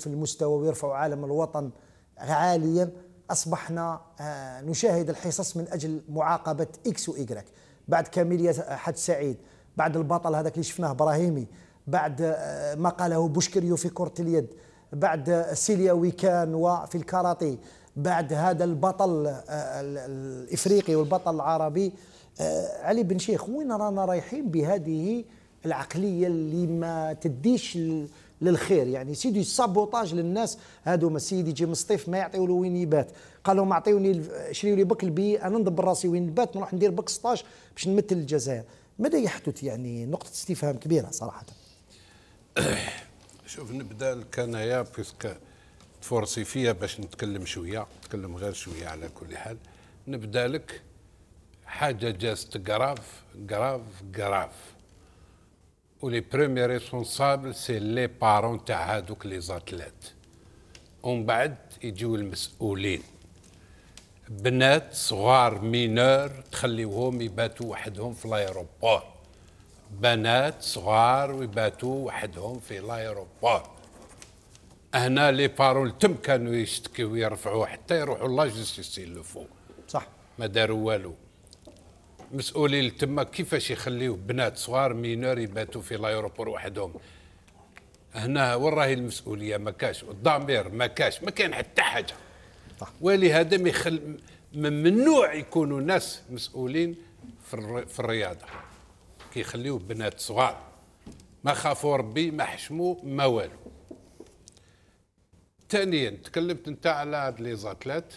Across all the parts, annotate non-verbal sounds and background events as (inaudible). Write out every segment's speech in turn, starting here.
في المستوى ويرفعوا عالم الوطن عاليا أصبحنا آه، نشاهد الحصص من أجل معاقبة إكس وإيكراك بعد كاميليا آه، حج سعيد بعد البطل هذاك اللي شفناه ابراهيمي بعد آه، ما قاله بوشكريو في كره اليد بعد سيليا ويكان وفي الكاراتي بعد هذا البطل الافريقي والبطل العربي علي بن شيخ وين رانا رايحين بهذه العقليه اللي ما تديش للخير يعني سيدي سابوتاج للناس هادو ما سيدي يجي من الصيف ما يعطيو له وين يبات قال لهم عطيوني شريوا لي بك البي انا ندبر راسي وين نبات نروح ندير بك 16 باش نمثل الجزائر ماذا يحدث يعني نقطه استفهام كبيره صراحه شوف نبدا كانايا بيسك تفرصي فيا باش نتكلم شويه نتكلم غير شويه على كل حال نبدا لك حاجه جاست قراف قراف قراف ولي بروميي ريسونسابل سي لي بارون تاع هادوك لي زاتليت ومن بعد يجيو المسؤولين بنات صغار مينور تخليوهم يباتوا وحدهم في لايروبور بنات صغار ويباتوا وحدهم في لايروبور هنا لي بارون تم كانوا يشتكيو ويرفعوا حتى يروحوا لا لو فو صح ما داروا والو مسؤولين تما كيفاش يخليو بنات صغار مينور يباتوا في لايروبور وحدهم هنا وين راهي المسؤوليه ما كاش الضمير ما كاش ما كاين حتى حاجه ولهذا يخل ممنوع يكونوا ناس مسؤولين في, في الرياضه كيخليو بنات صغار ما خافوا ربي ما حشموا ما والو ثانيا تكلمت انت على هاد لي زاتلات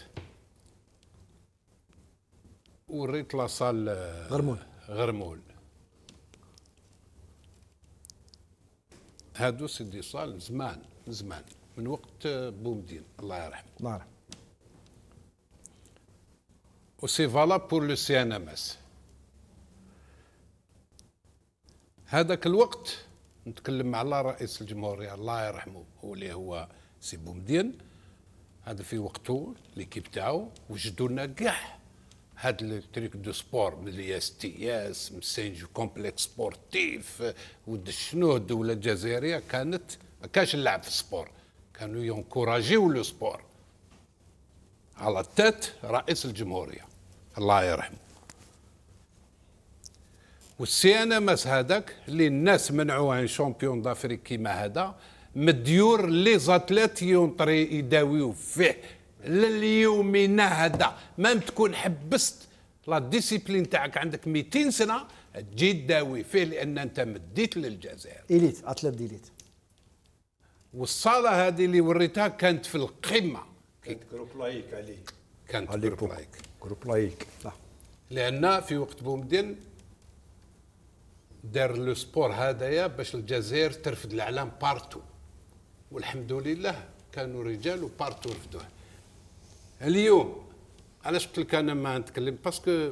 وريت لاصال آه، غرمول غرمول هادو سيدي صال زمان زمان من وقت آه، بومدين الله يرحمه الله يرحمه وسي فالا بور لو سي ان ام اس هذاك الوقت نتكلم على رئيس الجمهورية الله يرحمه هو اللي هو سي بومدين هذا في وقته ليكيب تاعو وجدوا لنا هاد التريك دو سبور ملي اس تي اس مسينج كومبلكس سبورتيف ود شنو الدوله الجزائريه كانت ما كانش اللعب في السبور كانوا ينكوراجيو لو سبور على تات رئيس الجمهوريه الله يرحمه والسي ان ام اس هذاك اللي الناس منعوه ان شامبيون دافريك كيما هذا مديور لي زاتليت يونطري يداويو فيه لليوم هذا مام تكون حبست لا ديسيبلين تاعك عندك 200 سنه تجي تداوي فيه لان انت مديت للجزائر اليت اطلب ديليت والصاله هذه اللي وريتها كانت في القمه كانت جروب لايك علي كانت جروب لايك جروب لايك لان في وقت بومدين دار لو سبور هذايا باش الجزائر ترفد الاعلام بارتو والحمد لله كانوا رجال وبارتو رفدوه اليوم علاش قلت لك انا ما نتكلم باسكو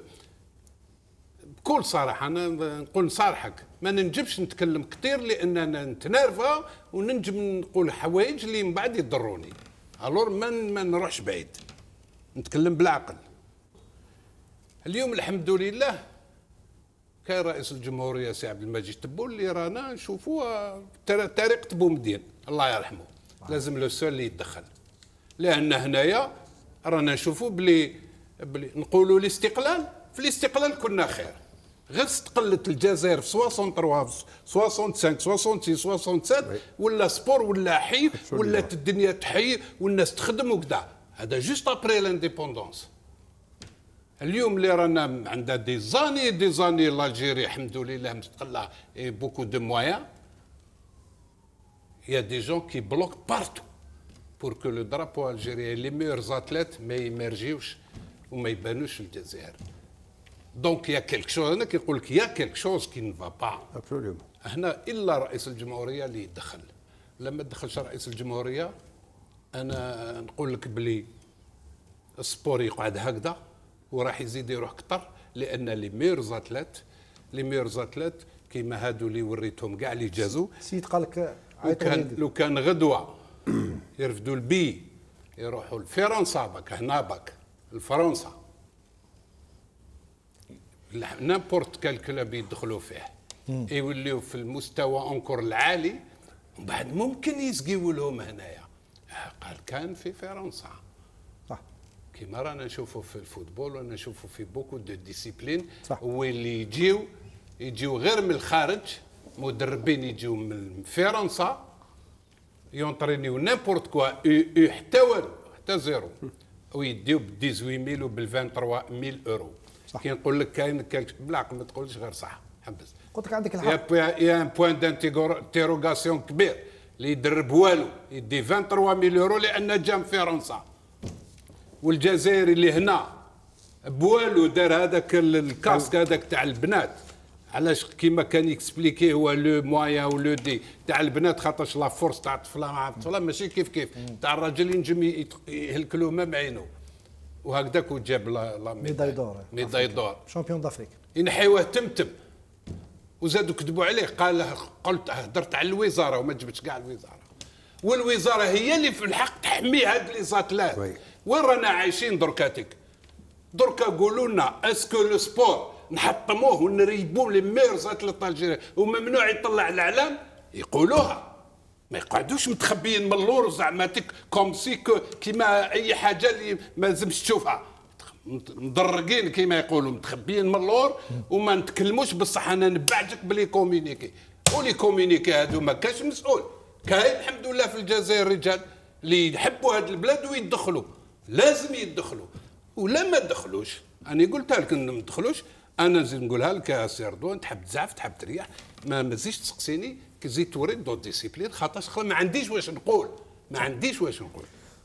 بكل صراحه انا نقول نصارحك ما ننجمش نتكلم كثير لان انا نتنرفا وننجم نقول حوايج اللي من بعد يضروني الور ما نروحش بعيد نتكلم بالعقل اليوم الحمد لله كان رئيس الجمهوريه سي عبد المجيد تبول اللي رانا نشوفوها طريقه بومدين الله يرحمه لازم لو سول اللي يتدخل لان هنايا رانا نشوفوا بلي بلي نقولوا الاستقلال في الاستقلال كنا خير غير استقلت الجزائر في 63 65 66 67 ولا سبور ولا حي ولا الدنيا تحي والناس تخدم وكذا هذا جوست ابري لانديبوندونس اليوم اللي رانا عندها دي زاني دي زاني لالجيري الحمد لله مستقله اي بوكو دو موايان يا دي جون كي بلوك بارتو بور كو لو درابو algérien, لي ميور زاتليت ما يمرجيوش وما يبانوش الجزائر. دونك يا كيلك شوز هنا كيقول لك يا كيلك شوز كي نفا با. هنا الا رئيس الجمهوريه اللي يدخل. لما دخلش رئيس الجمهوريه انا نقول لك بلي السبور يقعد هكذا وراح يزيد يروح كثر لان لي ميور زاتليت لي ميور زاتليت كيما هادو اللي وريتهم كاع اللي جازوا سيد قال لك لو كان غدوه يرفدوا البي يروحوا لفرنسا باك هنا باك لفرنسا نامبورت كال كلوب يدخلوا فيه يوليو في المستوى انكور العالي ومن بعد ممكن يسقيو لهم هنايا آه، قال كان في فرنسا صح كيما رانا نشوفوا في الفوتبول وانا نشوفوا في بوكو دو ديسيبلين صح واللي يجيو يجيو غير من الخارج مدربين يجيو من فرنسا يونترينيو نيمبورت كوا حتى والو حتى زيرو (laughs) ويديو ب 18000 وبال 23000 اورو صح كي نقول لك كاين بالعقل ما تقولش غير صح حبس قلت لك عندك الحق يا ان بوان دانتيروغاسيون كبير اللي يدرب والو يدي 23000 اورو لان جا من فرنسا والجزائري اللي هنا بوالو دار هذاك الكاسك هذاك تاع البنات علاش كيما كان يكسبليكي هو لو مويا ولو دي تاع البنات خاطرش لا فورس تاع الطفله مع الطفله ماشي كيف كيف تاع الراجل ينجم يهلك له ما بعينو وهكذاك وجاب لا ميداي دور ميداي دور شامبيون دافريك ينحيوه تمتم وزادوا كذبوا عليه قال قلت هدرت على الوزاره وما جبتش كاع الوزاره والوزاره هي اللي في الحق تحمي هاد لي زاتلات وين رانا عايشين دركاتك دركا قولوا لنا اسكو لو سبور نحطموه ونريبوه لي ميرزات للطالجيريا وممنوع يطلع الاعلام يقولوها ما يقعدوش متخبيين من اللور زعما كوم سي كيما اي حاجه اللي ما لازمش تشوفها مدرقين كيما يقولوا متخبيين من اللور وما نتكلموش بصح انا نبعدك بلي كومينيكي ولي كومينيكي هادو ما كاش مسؤول كاين الحمد لله في الجزائر رجال اللي يحبوا هاد البلاد ويدخلوا لازم يدخلوا ولا ما دخلوش انا قلت لك ما دخلوش انا نزيد نقولها لك يا سي رضوان تحب تزعف تحب تريح ما مازيش تسقسيني كي زيد توري دون ديسيبلين خاطرش ما عنديش واش نقول ما عنديش واش نقول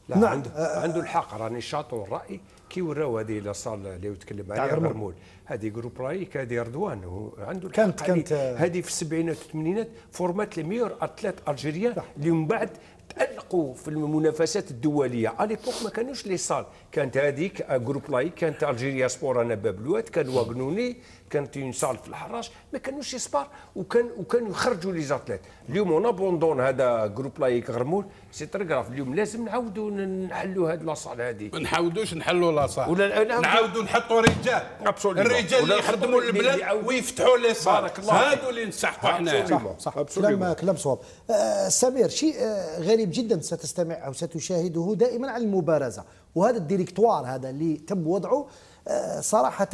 لا نعم. عنده آه، آه. عنده الحق راني شاطر الراي كي وراو هذه لا صال اللي يتكلم عليها مرمول هذه جروب رايك هذه رضوان عنده كانت كانت هذه في السبعينات والثمانينات فورمات لي ميور اتليت الجيريان اللي من بعد تألقوا في المنافسات الدوليه على ما كانوش لي صال كانت هذيك جروب لايك كانت الجيريا سبور انا بابلوات كان واغنوني كانت اون سال في الحراش ما كانوش يسبار وكان وكانوا يخرجوا لي زاتليت اليوم اون ابوندون هذا جروب لايك غرمول سي تركراف اليوم لازم نعاودوا نحلوا هاد لاصال هادي ما نحاودوش نحلوا لاصال ولا نعاودوا نحطوا رجال الرجال اللي يخدموا البلاد ويفتحوا لي صال هادو اللي نسحقوا حنا صح صح كلام كلام صواب أه، سمير شيء أه، غريب جدا ستستمع او ستشاهده دائما على المبارزه وهذا الديريكتوار هذا اللي تم وضعه أه، صراحه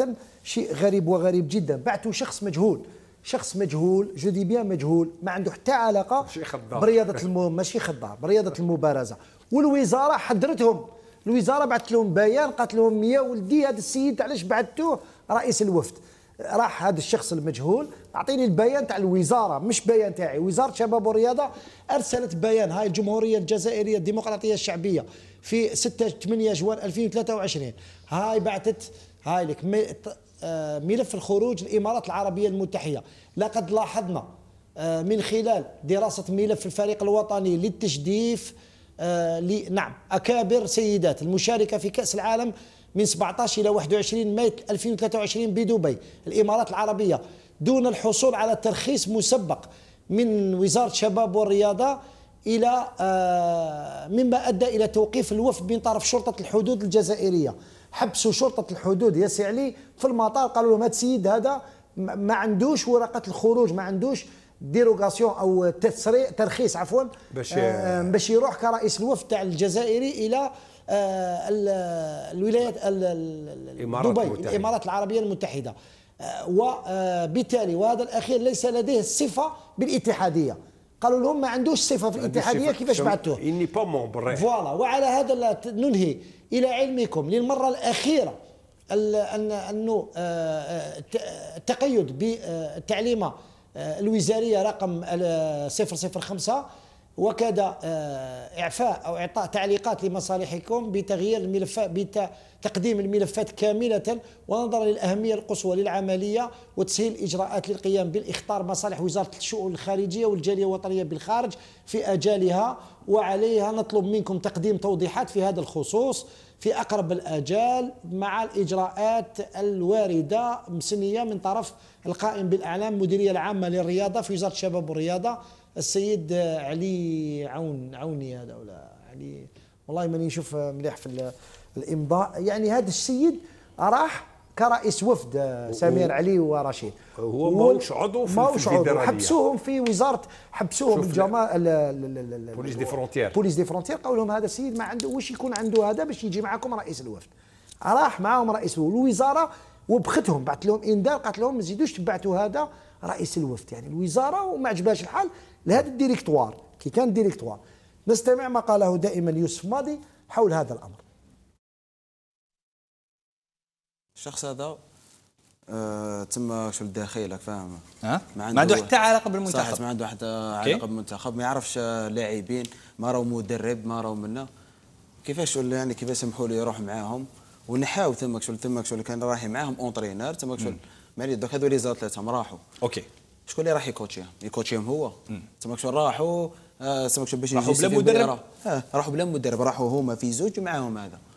شيء غريب وغريب جدا بعثوا شخص مجهول شخص مجهول جو دي بيان مجهول ما عنده حتى علاقه خضار برياضه المو... ماشي خضار برياضه المبارزه والوزاره حضرتهم الوزاره بعثت لهم بيان قالت لهم يا ولدي هذا السيد علاش بعثتوه رئيس الوفد راح هذا الشخص المجهول اعطيني البيان تاع الوزاره مش بيان تاعي وزاره شباب والرياضه ارسلت بيان هاي الجمهوريه الجزائريه الديمقراطيه الشعبيه في 6 8 جوان 2023 هاي بعثت هاي لك آه، ملف الخروج الامارات العربيه المتحده لقد لاحظنا آه، من خلال دراسه ملف الفريق الوطني للتجديف آه، نعم اكابر سيدات المشاركه في كاس العالم من 17 الى 21 مايو 2023 بدبي الامارات العربيه دون الحصول على ترخيص مسبق من وزاره الشباب والرياضه الى مما ادى الى توقيف الوفد من طرف شرطه الحدود الجزائريه حبسوا شرطه الحدود يا سي علي في المطار قالوا لهم هذا السيد هذا ما عندوش ورقه الخروج ما عندوش ديروغاسيون او تسري ترخيص عفوا باش آه، باش يروح كرئيس الوفد تاع الجزائري الى آه، الولايات الامارات دبي المتحدة. الامارات العربيه المتحده آه، وبالتالي وهذا الاخير ليس لديه الصفه بالاتحاديه قالوا لهم ما عندوش صفه في الاتحاديه كيفاش بعثتوه اني با ممبر فوالا وعلى هذا ننهي الى علمكم للمره الاخيره ان انه التقيد آه، آه، آه، بالتعليمه الوزاريه رقم 005 وكاد آه، اعفاء او اعطاء تعليقات لمصالحكم بتغيير الملفات بتقديم الملفات كامله ونظرا للاهميه القصوى للعمليه وتسهيل الاجراءات للقيام بالاخطار مصالح وزاره الشؤون الخارجيه والجاليه الوطنيه بالخارج في اجالها وعليها نطلب منكم تقديم توضيحات في هذا الخصوص في اقرب الاجال مع الاجراءات الوارده مسنيه من طرف القائم بالاعلام المديريه العامه للرياضه في وزاره الشباب والرياضه السيد علي عون عوني هذا ولا علي والله ماني نشوف مليح في الامضاء يعني هذا السيد راح كرئيس وفد سمير و... علي ورشيد هو ماهوش عضو في ماهوش عضو حبسوهم في وزاره حبسوهم الجما بوليس دي فرونتير بوليس دي فرونتير قالوا لهم هذا السيد ما عنده واش يكون عنده هذا باش يجي معكم رئيس الوفد راح معاهم رئيس الوزاره وبختهم بعثت لهم انذار قالت لهم ما تزيدوش تبعتوا هذا رئيس الوفد يعني الوزاره وما عجبهاش الحال لهذا الديريكتوار كي كان ديريكتوار نستمع ما قاله دائما يوسف ماضي حول هذا الامر الشخص هذا آه تم شغل داخل فاهم ها ما عنده حتى علاقه بالمنتخب ما عنده حتى علاقه بالمنتخب ما يعرفش لاعبين ما راهو مدرب ما راهو منا كيفاش يعني كيفاش سمحوا له يروح معاهم ونحاو تماك شغل تماك شغل كان رايح معاهم اونترينور تماك شغل معليش دوك هذو لي زاتليت ثلاثه راحوا اوكي شكون اللي راح يكوتشيهم يكوتشيهم هو تماك شغل راحوا آه، تماك شغل باش راحوا بلا مدرب آه، راحوا بلا مدرب راحوا هما في زوج معاهم هذا